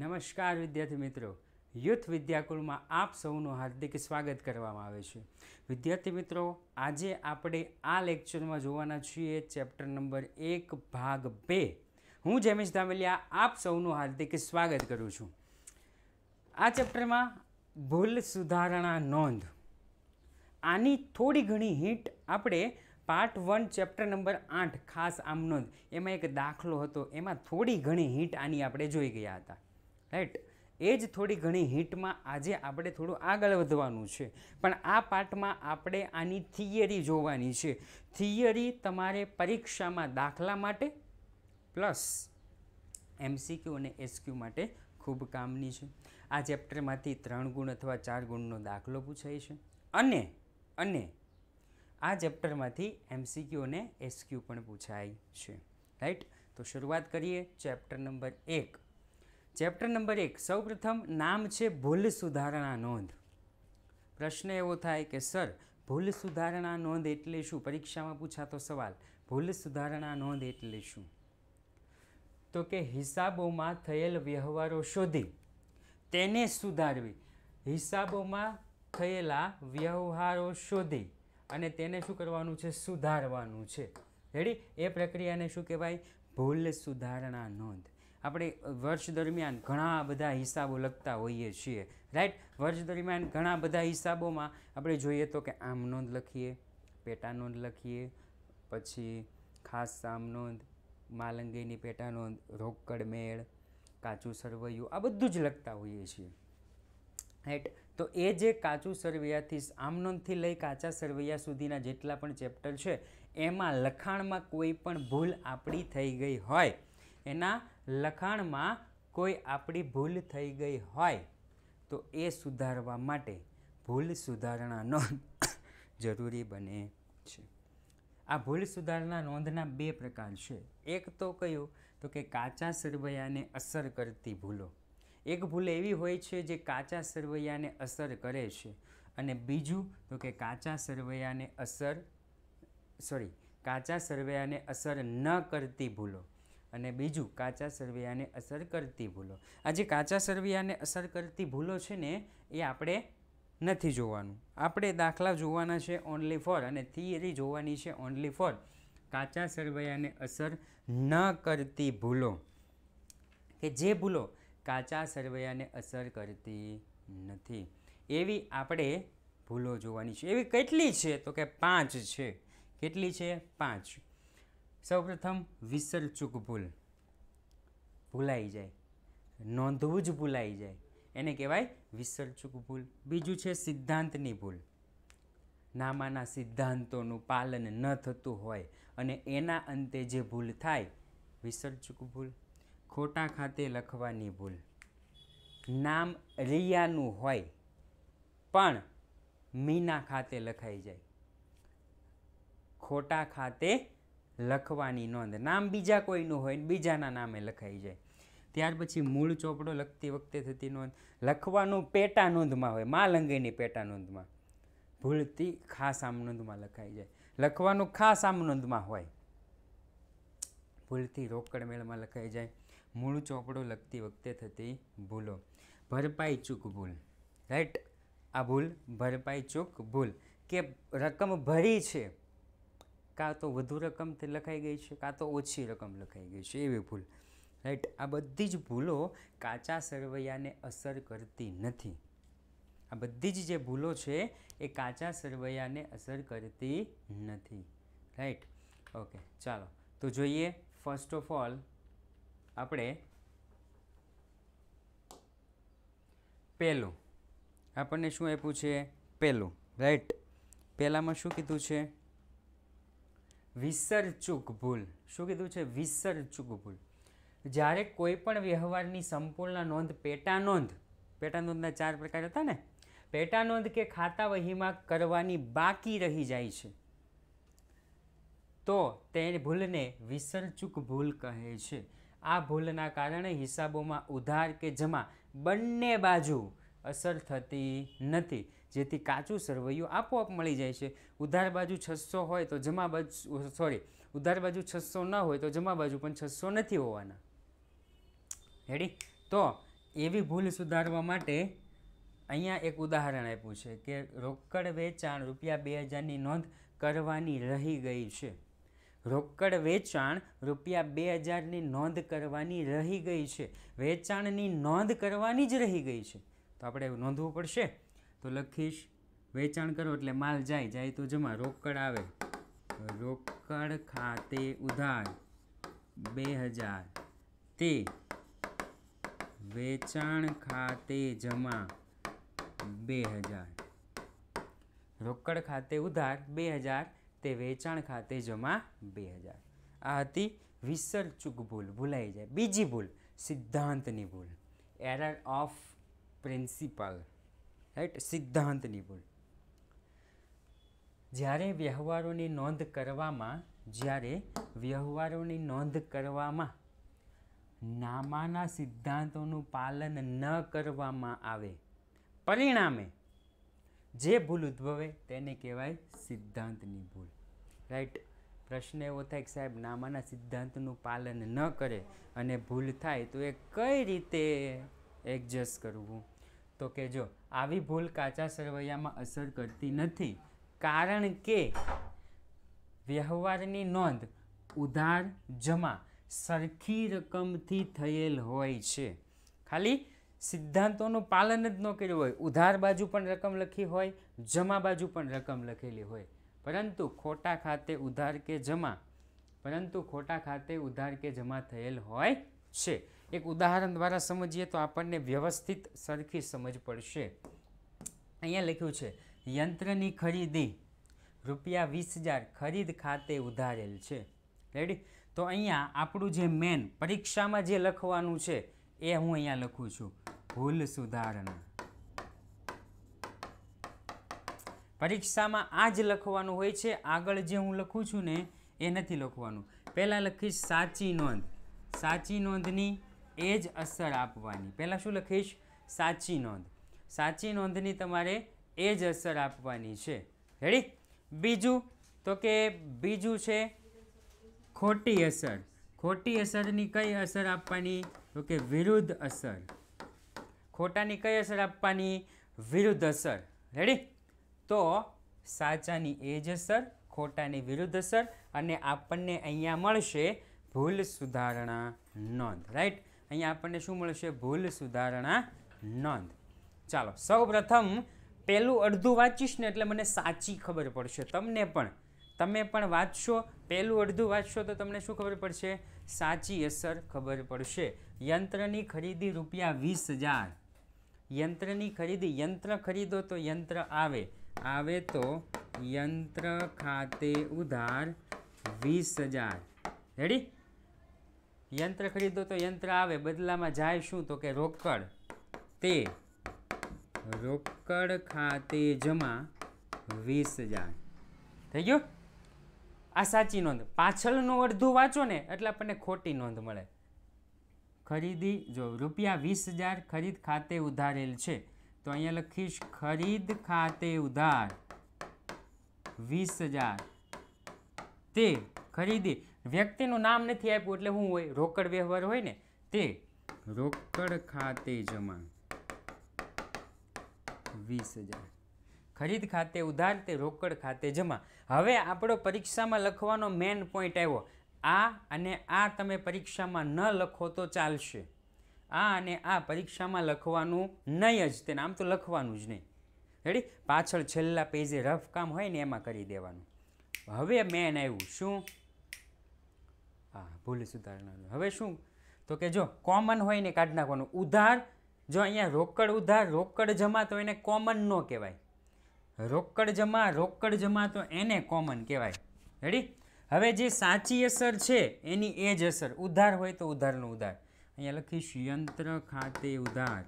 નમસ્કાર વિદ્યાર્થી મિત્રો યુથ વિદ્યાકુળમાં આપ સૌનું હાર્દિક સ્વાગત કરવામાં આવે છે વિદ્યાર્થી મિત્રો આજે આપણે આ લેક્ચરમાં જોવાના છીએ ચેપ્ટર નંબર એક ભાગ બે હું જેમિશ ધામેલિયા આપ સૌનું હાર્દિક સ્વાગત કરું છું આ ચેપ્ટરમાં ભૂલ સુધારણા નોંધ આની થોડી ઘણી હિટ આપણે પાર્ટ વન ચેપ્ટર નંબર આઠ ખાસ આમ નોંધ એમાં એક દાખલો હતો એમાં થોડી ઘણી હિટ આની આપણે જોઈ ગયા હતા રાઈટ એ જ થોડી ઘણી હિટમાં આજે આપણે થોડું આગળ વધવાનું છે પણ આ પાઠમાં આપણે આની થિયરી જોવાની છે થિયરી તમારે પરીક્ષામાં દાખલા માટે પ્લસ એમસીક્યુ અને એસક્યુ માટે ખૂબ કામની છે આ ચેપ્ટરમાંથી ત્રણ ગુણ અથવા ચાર ગુણનો દાખલો પૂછાય છે અને અને આ ચેપ્ટરમાંથી એમસીક્યુ અને એસક્યુ પણ પૂછાય છે રાઈટ તો શરૂઆત કરીએ ચેપ્ટર નંબર એક ચેપ્ટર નંબર એક સૌપ્રથમ નામ છે ભૂલ સુધારણા નોંધ પ્રશ્ન એવો થાય કે સર ભૂલ સુધારણા નોંધ એટલે શું પરીક્ષામાં પૂછાતો સવાલ ભૂલ સુધારણા નોંધ એટલે શું તો કે હિસાબોમાં થયેલ વ્યવહારો શોધી તેને સુધારવી હિસાબોમાં થયેલા વ્યવહારો શોધી અને તેને શું કરવાનું છે સુધારવાનું છે રેડી એ પ્રક્રિયાને શું કહેવાય ભૂલ સુધારણા નોંધ આપણે વર્ષ દરમિયાન ઘણા બધા હિસાબો લખતા હોઈએ છીએ રાઈટ વર્ષ દરમિયાન ઘણા બધા હિસાબોમાં આપણે જોઈએ તો કે આમ નોંધ લખીએ પેટા નોંધ લખીએ પછી ખાસ આમ નોંધ માલંગીની પેટા નોંધ રોકડ મેળ કાચું સરવૈયું આ બધું જ લખતા હોઈએ છીએ રાઈટ તો એ જે કાચું સરવૈયાથી આમનોંધથી લઈ કાચા સરવૈયા સુધીના જેટલા પણ ચેપ્ટર છે એમાં લખાણમાં કોઈ પણ ભૂલ આપણી થઈ ગઈ હોય એના લખાણમાં કોઈ આપણી ભૂલ થઈ ગઈ હોય તો એ સુધારવા માટે ભૂલ સુધારણા નોંધ જરૂરી બને છે આ ભૂલ સુધારણા નોંધના બે પ્રકાર છે એક તો કયું તો કે કાચા સરવૈયાને અસર કરતી ભૂલો એક ભૂલ એવી હોય છે જે કાચા સરવૈયાને અસર કરે છે અને બીજું તો કે કાચા સરવૈયાને અસર સોરી કાચા સરવૈયાને અસર ન કરતી ભૂલો અને બીજું કાચા સરવૈયાને અસર કરતી ભૂલો આ જે કાચા સરવૈયાને અસર કરતી ભૂલો છે ને એ આપણે નથી જોવાનું આપણે દાખલા જોવાના છે ઓનલી ફોર અને થિયરી જોવાની છે ઓનલી ફોર કાચા સરવૈયાને અસર ન કરતી ભૂલો કે જે ભૂલો કાચા સરવૈયાને અસર કરતી નથી એવી આપણે ભૂલો જોવાની છે એવી કેટલી છે તો કે પાંચ છે કેટલી છે પાંચ સૌપ્રથમ વિસરચૂક ભૂલ ભૂલાઈ જાય નોંધવું જ ભૂલાઈ જાય એને કહેવાય વિસરચૂક ભૂલ બીજું છે સિદ્ધાંતની ભૂલ નામાના સિદ્ધાંતોનું પાલન ન થતું હોય અને એના અંતે જે ભૂલ થાય વિસર્જક ભૂલ ખોટા ખાતે લખવાની ભૂલ નામ રિયાનું હોય પણ મીના ખાતે લખાઈ જાય ખોટા ખાતે લખવાની નોંધ નામ બીજા કોઈનું હોય બીજાના નામે લખાઈ જાય ત્યાર પછી મૂળ ચોપડો લખતી વખતે થતી નોંધ લખવાનું પેટા નોંધમાં હોય મા પેટા નોંધમાં ભૂલથી ખાસ આમ નોંધમાં લખાઈ જાય લખવાનું ખાસ આમ નોંધમાં હોય ભૂલથી રોકડ મેળમાં લખાઈ જાય મૂળ ચોપડો લખતી વખતે થતી ભૂલો ભરપાઈ ચૂક ભૂલ રાઈટ આ ભૂલ ભરપાઈ ચૂક ભૂલ કે રકમ ભરી છે કાં તો વધુ રકમ લખાઈ ગઈ છે કાં તો ઓછી રકમ લખાઈ ગઈ છે એવી ભૂલ રાઈટ આ બધી જ ભૂલો કાચા સરવૈયાને અસર કરતી નથી આ બધી જ જે ભૂલો છે એ કાચા સરવૈયાને અસર કરતી નથી રાઈટ ઓકે ચાલો તો જોઈએ ફર્સ્ટ ઓફ ઓલ આપણે પહેલું આપણને શું આપ્યું છે પહેલું રાઈટ પહેલાંમાં શું કીધું છે વિસરચૂક ભૂલ શું કીધું છે વિસરચૂક ભૂલ જ્યારે કોઈ પણ વ્યવહારની સંપૂર્ણ નોંધ પેટા નોંધ પેટા નોંધના ચાર પ્રકાર હતા ને પેટા નોંધ કે ખાતા વહીમાં કરવાની બાકી રહી જાય છે તો તે ભૂલને વિસરચૂક ભૂલ કહે છે આ ભૂલના કારણે હિસાબોમાં ઉધાર કે જમા બંને બાજુ અસર થતી નથી જેથી કાચું સરવૈયું આપોઆપ મળી જાય છે ઉધાર બાજુ છસો હોય તો જમા બાજુ સોરી ઉધાર બાજુ છસો ન હોય તો જમા બાજુ પણ છસો નથી હોવાના હેડી તો એવી ભૂલ સુધારવા માટે અહીંયા એક ઉદાહરણ આપ્યું છે કે રોકડ વેચાણ રૂપિયા બે હજારની નોંધ કરવાની રહી ગઈ છે રોકડ વેચાણ રૂપિયા બે હજારની નોંધ કરવાની રહી ગઈ છે વેચાણની નોંધ કરવાની જ રહી ગઈ છે તો આપણે નોંધવું પડશે તો લખીશ વેચાણ કરો એટલે માલ જાય જાય તો જમા રોકડ આવે રોકડ ખાતે ઉધાર બે હજાર તે વેચાણ ખાતે જમા બે હજાર રોકડ ખાતે ઉધાર બે હજાર તે વેચાણ ખાતે જમા બે હજાર આ હતી વિસર ચૂક ભૂલ ભૂલાઈ જાય બીજી ભૂલ સિદ્ધાંતની ભૂલ એરર ઓફ પ્રિન્સિપલ રાઈટ સિદ્ધાંતની ભૂલ જ્યારે વ્યવહારોની નોંધ કરવામાં જ્યારે વ્યવહારોની નોંધ કરવામાં નામાના સિદ્ધાંતોનું પાલન ન કરવામાં આવે પરિણામે જે ભૂલ ઉદ્ભવે તેને કહેવાય સિદ્ધાંતની ભૂલ રાઈટ પ્રશ્ન એવો થાય કે સાહેબ નામાના સિદ્ધાંતનું પાલન ન કરે અને ભૂલ થાય તો એ કઈ રીતે એડજસ્ટ કરવું તો કે જો આવી ભૂલ કાચા સરવૈયામાં અસર કરતી નથી કારણ કે વ્યવહારની નોંધ ઉધાર જમા સરખી રકમથી થયેલ હોય છે ખાલી સિદ્ધાંતોનું પાલન જ ન કર્યું હોય ઉધાર બાજુ પણ રકમ લખી હોય જમા બાજુ પણ રકમ લખેલી હોય પરંતુ ખોટા ખાતે ઉધાર કે જમા પરંતુ ખોટા ખાતે ઉધાર કે જમા થયેલ હોય છે એક ઉદાહરણ દ્વારા સમજીએ તો આપણને વ્યવસ્થિત સરખી સમજ પડશે અહીંયા લખ્યું છે યંત્રની ખરીદી રૂપિયા વીસ હજાર ખરીદ ખાતે ઉધારેલ છે રેડી તો અહીંયા આપણું જે મેન પરીક્ષામાં જે લખવાનું છે એ હું અહીંયા લખું છું ભૂલ સુધારણા પરીક્ષામાં આ જ લખવાનું હોય છે આગળ જે હું લખું છું ને એ નથી લખવાનું પહેલાં લખીશ સાચી નોંધ સાચી નોંધની એ જ અસર આપવાની પહેલાં શું લખીશ સાચી નોંધ સાચી નોંધની તમારે એ જ અસર આપવાની છે રેડી બીજું તો કે બીજું છે ખોટી અસર ખોટી અસરની કઈ અસર આપવાની તો કે વિરુદ્ધ અસર ખોટાની કઈ અસર આપવાની વિરુદ્ધ અસર રેડી તો સાચાની એ જ અસર ખોટાની વિરુદ્ધ અસર અને આપણને અહીંયા મળશે ભૂલ સુધારણા નોંધ રાઈટ અહીંયા આપણને શું મળશે ભૂલ સુધારણા નોંધ ચાલો સૌ પ્રથમ પહેલું અડધું વાંચીશ ને એટલે મને સાચી ખબર પડશે તમને પણ તમે પણ વાંચશો પહેલું અડધું વાંચશો તો તમને શું ખબર પડશે સાચી અસર ખબર પડશે યંત્રની ખરીદી રૂપિયા વીસ હજાર યંત્રની ખરીદી યંત્ર ખરીદો તો યંત્ર આવે આવે તો યંત્ર ખાતે ઉધાર વીસ હજાર રેડી યંત્ર ખરીદો તો યંત્ર આવે બદલામાં જાય શું તો કે રોકડ તે રોકડ ખાતે જમા વીસ હજાર થઈ ગયું આ સાચી નોંધ પાછળનું અડધું વાંચો ને એટલે આપણને ખોટી નોંધ મળે ખરીદી જો રૂપિયા વીસ હજાર ખરીદ ખાતે ઉધારેલ છે તો અહીંયા લખીશ ખરીદ ખાતે ઉધાર વીસ હજાર તે ખરીદી વ્યક્તિનું નામ નથી આપ્યું એટલે શું હોય રોકડ વ્યવહાર હોય ને તે રોકડ ખાતે જમા વીસ હજાર ખરીદ ખાતે ઉધાર તે રોકડ ખાતે જમા હવે આપણો પરીક્ષામાં લખવાનો મેન પોઈન્ટ આવ્યો આ અને આ તમે પરીક્ષામાં ન લખો તો ચાલશે આ અને આ પરીક્ષામાં લખવાનું નહીં જ તે નામ તો લખવાનું જ નહીં રેડી પાછળ છેલ્લા પેજે રફ કામ હોય ને એમાં કરી દેવાનું હવે મેન આવ્યું શું હા ભૂલ સુધારણા હવે શું તો કે જો કોમન હોય ને કાઢી નાખવાનું ઉધાર જો અહીંયા રોકડ ઉધાર રોકડ જમા તો એને કોમન ન કહેવાય રોકડ જમા રોકડ જમા તો એને કોમન કહેવાય રેડી હવે જે સાચી અસર છે એની એ જ અસર ઉધાર હોય તો ઉધારનો ઉધાર અહીંયા લખીશ યંત્ર ખાતે ઉધાર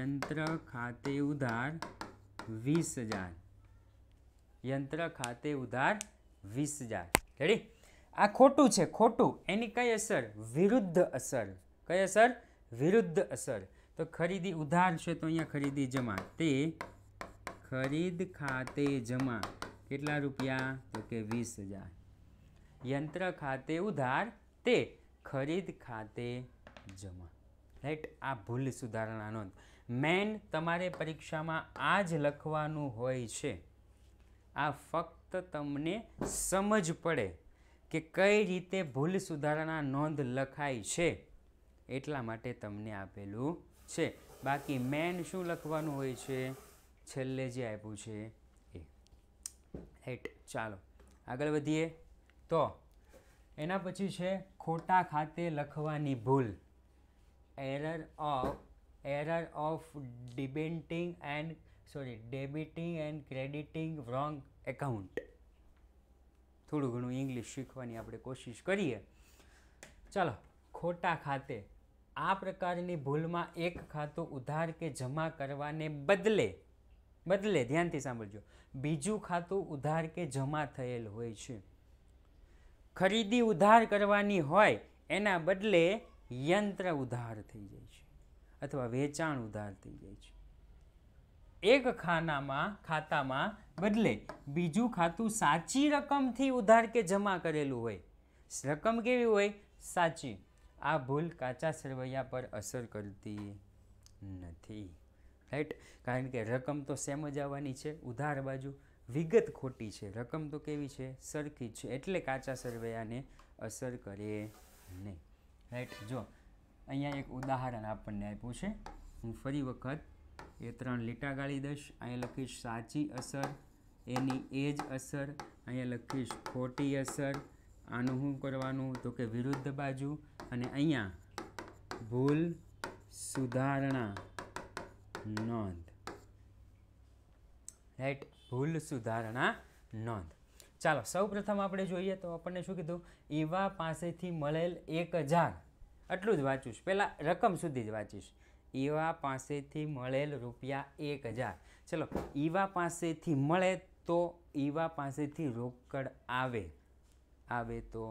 યંત્ર ખાતે ઉધાર વીસ હજાર યંત્ર ખાતે ઉધાર વીસ હજાર રેડી આ ખોટું છે ખોટું એની કઈ અસર વિરુદ્ધ અસર કઈ અસર વિરુદ્ધ અસર તો ખરીદી ઉધાર છે તો અહીંયા ખરીદી જમા તે ખરીદ ખાતે જમા કેટલા રૂપિયા તો કે વીસ હજાર યંત્ર ખાતે ઉધાર તે ખરીદ ખાતે જમા રાઈટ આ ભૂલ સુધારણા નોંધ મેન તમારે પરીક્ષામાં આ જ લખવાનું હોય છે આ ફક્ત તમને સમજ પડે કે કઈ રીતે ભૂલ સુધારણા નોંધ લખાય છે એટલા માટે તમને આપેલું છે બાકી મેન શું લખવાનું હોય છે છેલ્લે જે આપ્યું છે એ રાઈટ ચાલો આગળ વધીએ તો એના પછી છે ખોટા ખાતે લખવાની ભૂલ error of error of debenting and sorry debiting and crediting wrong account થોડું ઘણું ઇંગ્લિશ શીખવાની આપણે કોશિશ કરીએ ચાલો ખોટા ખાતે આ પ્રકારની ભૂલમાં એક ખાતું ઉધાર કે જમા કરવાને બદલે બદલે ધ્યાનથી સાંભળજો બીજું ખાતું ઉધાર કે જમા થયેલ હોય છે ખરીદી ઉધાર કરવાની હોય એના બદલે યંત્ર ઉધાર થઈ જાય છે અથવા વેચાણ ઉધાર થઈ જાય છે એક ખાનામાં ખાતામાં બદલે બીજું ખાતું સાચી રકમથી ઉધાર કે જમા કરેલું હોય રકમ કેવી હોય સાચી આ ભૂલ કાચા સરવૈયા પર અસર કરતી નથી રાઈટ કારણ કે રકમ તો સેમ જ આવવાની છે ઉધાર બાજુ વિગત ખોટી છે રકમ તો કેવી છે સરખી છે એટલે કાચા સરવૈયાને અસર કરે નહીં રાઈટ જો અહીંયા એક ઉદાહરણ આપણને આપ્યું છે હું ફરી વખત એ ત્રણ લીટા ગાળી દઈશ અહીં લખીશ સાચી અસર એની એજ અસર અહીંયા લખીશ ખોટી અસર આનું શું કરવાનું તો કે વિરુદ્ધ બાજુ અને અહીંયા ભૂલ સુધારણા નોંધ રાઈટ ભૂલ સુધારણા નોંધ ચાલો સૌપ્રથમ આપણે જોઈએ તો આપણને શું કીધું એવા પાસેથી મળેલ એક હજાર આટલું જ વાંચીશ પહેલાં રકમ સુધી જ વાંચીશ એવા પાસેથી મળેલ રૂપિયા એક હજાર ચલો એવા પાસેથી મળે તો એવા પાસેથી રોકડ આવે આવે તો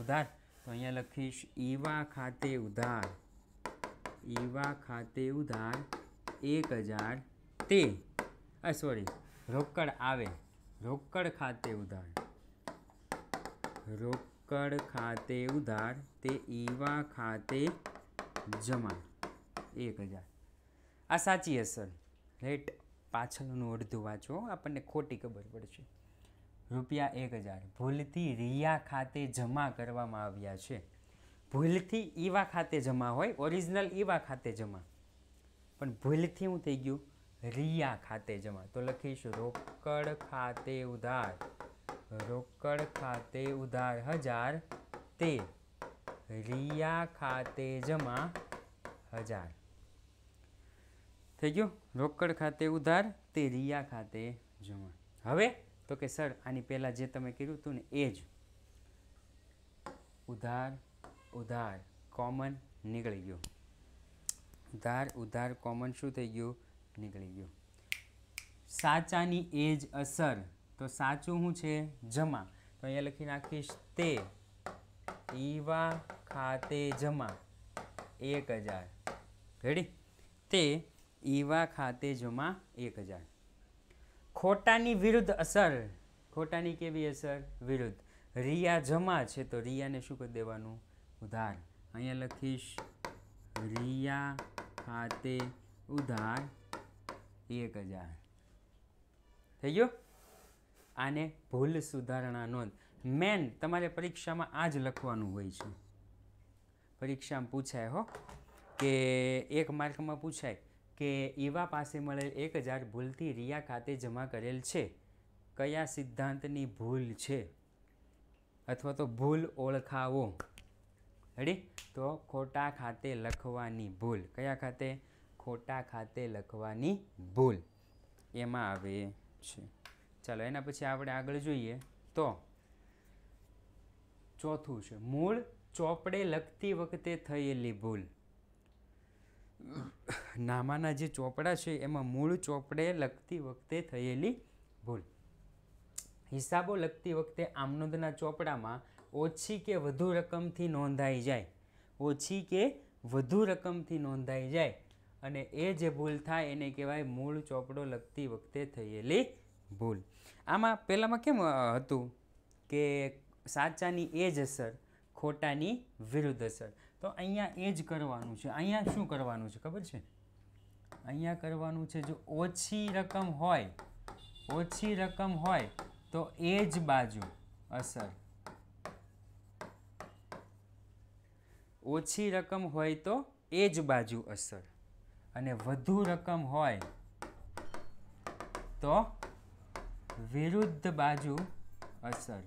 ઉધાર તો અહીંયા લખીશ ઈવા ખાતે ઉધાર ઈવા ખાતે ઉધાર એક હજાર તે સોરી રોકડ આવે રોકડ ખાતે ઉધાર રોકડ ખાતે ઉધાર તે ઈવા ખાતે જમા એક હજાર આ સાચી અસર રેટ પાછળનું અડધું વાંચો આપણને ખોટી ખબર પડશે રૂપિયા એક હજાર ભૂલથી રિયા ખાતે જમા કરવામાં આવ્યા છે ભૂલથી ઈવા ખાતે જમા હોય ઓરિજિનલ ઈવા ખાતે જમા પણ ભૂલથી હું થઈ ગયું રિયા ખાતે જમા તો લખીશ રોકડ ખાતે ઉધાર રોકડ ખાતે ઉધાર હજાર તે રિયા ખાતે જમા હજાર થઈ ગયું રોકડ ખાતે ઉધાર તે રિયા ખાતે જમા હવે તો કે સર આની પહેલાં જે તમે કર્યું હતું ને એ જ ઉધાર ઉધાર કોમન નીકળી ગયું ઉધાર ઉધાર કોમન શું થઈ ગયું નીકળી ગયું સાચાની એજ અસર તો સાચું શું છે જમા તો અહીંયા લખી નાખીશ તે ઈવા ખાતે જમા એક હજાર રેડી તે એવા ખાતે જમા એક હજાર ખોટાની વિરુદ્ધ અસર ખોટાની કેવી અસર વિરુદ્ધ રિયા જમા છે તો રિયાને શું કરી દેવાનું ઉધાર અહીંયા લખીશ રિયા ખાતે ઉધાર એક હજાર થઈ ગયો આને ભૂલ સુધારણા નોંધ મેન તમારે પરીક્ષામાં આ જ લખવાનું હોય છે પરીક્ષામાં પૂછાય હો કે એક માર્કમાં પૂછાય કે ઈવા પાસે મળેલ એક હજાર ભૂલથી રિયા ખાતે જમા કરેલ છે કયા સિદ્ધાંતની ભૂલ છે અથવા તો ભૂલ ઓળખાવો રેડી તો ખોટા ખાતે લખવાની ભૂલ કયા ખાતે ખોટા ખાતે લખવાની ભૂલ એમાં આવે છે ચાલો એના પછી આપણે આગળ જોઈએ તો ચોથું છે મૂળ ચોપડે લખતી વખતે થયેલી ભૂલ નામાના જે ચોપડા છે એમાં મૂળ ચોપડે લખતી વખતે થયેલી ભૂલ હિસાબો લખતી વખતે આમનોદના ચોપડામાં ઓછી કે વધુ રકમથી નોંધાઈ જાય ઓછી કે વધુ રકમથી નોંધાઈ જાય અને એ જે ભૂલ થાય એને કહેવાય મૂળ ચોપડો લખતી વખતે થયેલી ભૂલ આમાં પહેલાંમાં કેમ હતું કે સાચાની એ જ અસર ખોટાની વિરુદ્ધ અસર તો અહીંયા એ જ કરવાનું છે અહીંયા શું કરવાનું છે ખબર છે અહીંયા કરવાનું છે જો ઓછી રકમ હોય ઓછી રકમ હોય તો એ જ બાજુ અસર ઓછી રકમ હોય તો એ જ બાજુ અસર અને વધુ રકમ હોય તો વિરુદ્ધ બાજુ અસર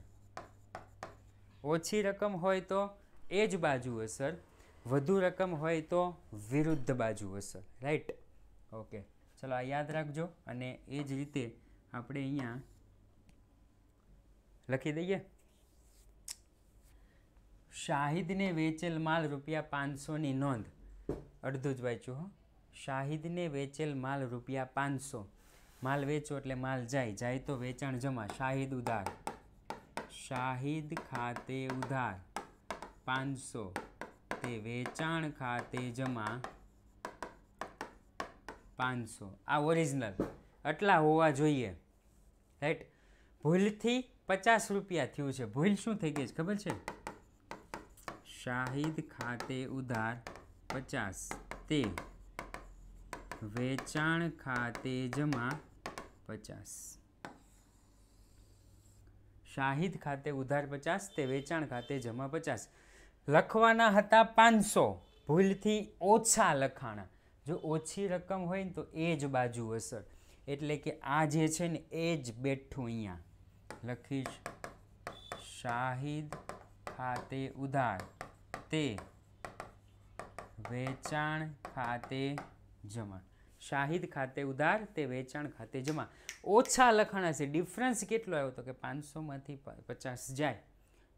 ઓછી રકમ હોય તો એ જ બાજુ અસર વધુ રકમ હોય તો વિરુદ્ધ બાજુ અસર રાઈટ ઓકે ચલો આ યાદ રાખજો અને એ જ રીતે આપણે અહીંયા લખી દઈએ શાહિદને વેચેલ માલ રૂપિયા પાંચસોની નોંધ અડધું જ વાંચ્યું હો શાહિદને વેચેલ માલ રૂપિયા પાંચસો માલ વેચો એટલે માલ જાય જાય તો વેચાણ જમા શાહિદ ઉધાર શાહિદ ખાતે ઉધાર પાંચસો તે વેચાણ ખાતે જમા પાંચસો આ ઓરિજિનલ આટલા હોવા જોઈએ રાઈટ ભૂલથી પચાસ રૂપિયા થયું છે ભૂલ શું થઈ ગઈ છે ખબર છે શાહિદ ખાતે ઉધાર પચાસ તે વેચાણ ખાતે જમા પચાસ શાહિદ ખાતે ઉધાર પચાસ તે વેચાણ ખાતે જમા પચાસ લખવાના હતા પાંચસો ભૂલથી ઓછા લખાણા જો ઓછી રકમ હોય ને તો એ જ બાજુ અસર એટલે કે આ જે છે ને એ જ બેઠું અહીંયા લખીશ શાહિદ ખાતે ઉધાર તે વેચાણ ખાતે જમા શાહિદ ખાતે ઉધાર તે વેચાણ ખાતે જમા ઓછા લખાણા છે ડિફરન્સ કેટલો આવ્યો હતો કે પાંચસોમાંથી પચાસ જાય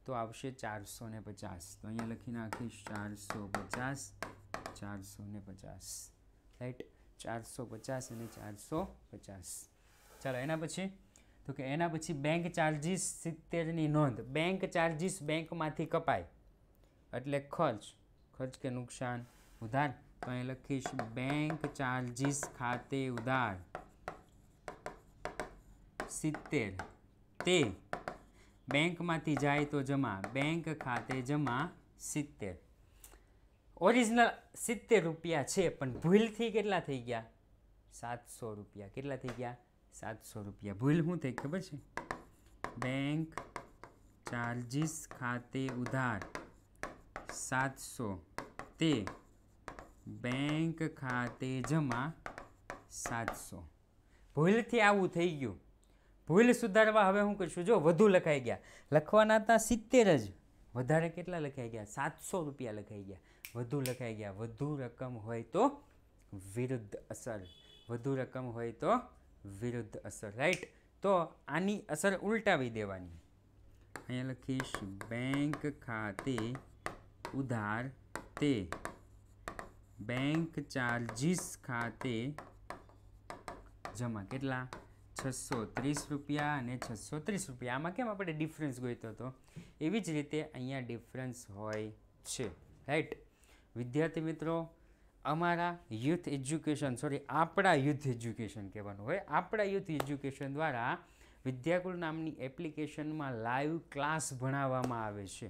તો આવશે ચારસો ને પચાસ તો અહીંયા લખી નાખીશ ચારસો પચાસ ચારસો ને પચાસ રાઈટ ચારસો પચાસ અને ચારસો પચાસ ચાલો એના પછી તો કે એના પછી બેંક ચાર્જિસ સિત્તેરની નોંધ બેંક ચાર્જિસ બેંકમાંથી કપાય એટલે ખર્ચ ખર્ચ કે નુકસાન ઉધાર તો અહીં લખીશ બેંક ચાર્જિસ ખાતે ઉધાર સિત્તેર તે બેંકમાંથી જાય તો જમા બેંક ખાતે જમા સિત્તેર ઓરિજિનલ સિત્તેર રૂપિયા છે પણ ભૂલથી કેટલા થઈ ગયા સાતસો રૂપિયા કેટલા થઈ ગયા સાતસો રૂપિયા ભૂલ શું થઈ ખબર છે બેંક ચાર્જિસ ખાતે ઉધાર સાતસો તે બેંક ખાતે જમા સાતસો ભૂલથી આવું થઈ ગયું ભૂલ સુધારવા હવે હું કહીશું જો વધુ લખાઈ ગયા લખવાના હતા સિત્તેર જ વધારે કેટલા લખાઈ ગયા સાતસો રૂપિયા લખાઈ ગયા વધુ લખાઈ ગયા વધુ રકમ હોય તો વિરુદ્ધ અસર વધુ રકમ હોય તો વિરુદ્ધ અસર રાઈટ તો આની અસર ઉલટાવી દેવાની અહીંયા લખીશ બેંક ખાતે ઉધાર તે બેંક ચાર્જીસ ખાતે જમા કેટલા છસો ત્રીસ રૂપિયા અને છસો ત્રીસ રૂપિયા આમાં કેમ આપણે ડિફરન્સ ગોઈતો હતો એવી જ રીતે અહીંયા ડિફરન્સ હોય છે રાઈટ વિદ્યાર્થી મિત્રો અમારા યુથ એજ્યુકેશન સોરી આપણા યુથ એજ્યુકેશન કહેવાનું હોય આપણા યુથ એજ્યુકેશન દ્વારા વિદ્યાકુળ નામની એપ્લિકેશનમાં લાઈવ ક્લાસ ભણાવવામાં આવે છે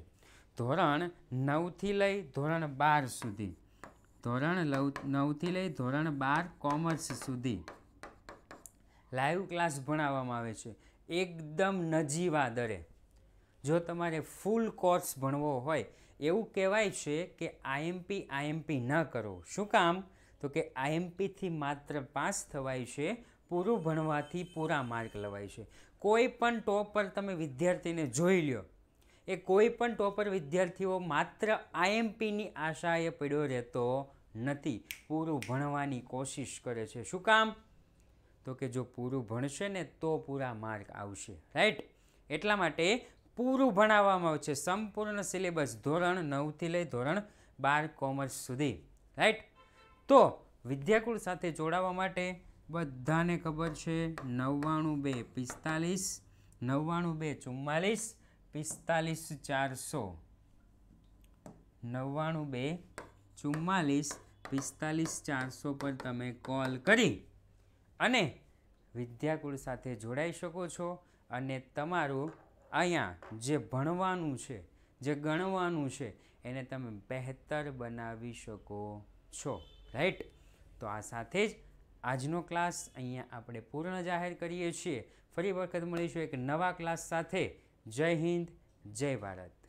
ધોરણ નવથી લઈ ધોરણ બાર સુધી ધોરણ નવથી લઈ ધોરણ બાર કોમર્સ સુધી લાઈવ ક્લાસ ભણાવવામાં આવે છે એકદમ નજીવા દરે જો તમારે ફૂલ કોર્સ ભણવો હોય એવું કહેવાય છે કે આઈએમપી આઈએમપી ન કરો શું કામ તો કે આઈએમપીથી માત્ર પાસ થવાય છે પૂરું ભણવાથી પૂરા માર્ક લવાય છે કોઈ પણ ટોપર તમે વિદ્યાર્થીને જોઈ લ્યો એ કોઈ પણ ટોપર વિદ્યાર્થીઓ માત્ર આઈએમપીની આશાએ પડ્યો રહેતો નથી પૂરું ભણવાની કોશિશ કરે છે શું કામ તો કે જો પૂરું ભણશે ને તો પૂરા માર્ક આવશે રાઈટ એટલા માટે પૂરું ભણાવવામાં આવશે સંપૂર્ણ સિલેબસ ધોરણ નવથી લઈ ધોરણ બાર કોમર્સ સુધી રાઈટ તો વિદ્યાકુળ સાથે જોડાવા માટે બધાને ખબર છે નવ્વાણું બે પિસ્તાલીસ નવ્વાણું બે ચુમ્માલીસ પિસ્તાલીસ ચારસો નવ્વાણું બે ચુમ્માલીસ પિસ્તાલીસ ચારસો પર તમે કોલ કરી અને વિદ્યાકુળ સાથે જોડાઈ શકો છો અને તમારું અહીંયા જે ભણવાનું છે જે ગણવાનું છે એને તમે બહેતર બનાવી શકો છો રાઈટ તો આ સાથે જ આજનો ક્લાસ અહીંયા આપણે પૂર્ણ જાહેર કરીએ છીએ ફરી વખત મળીશું એક નવા ક્લાસ સાથે જય હિન્દ જય ભારત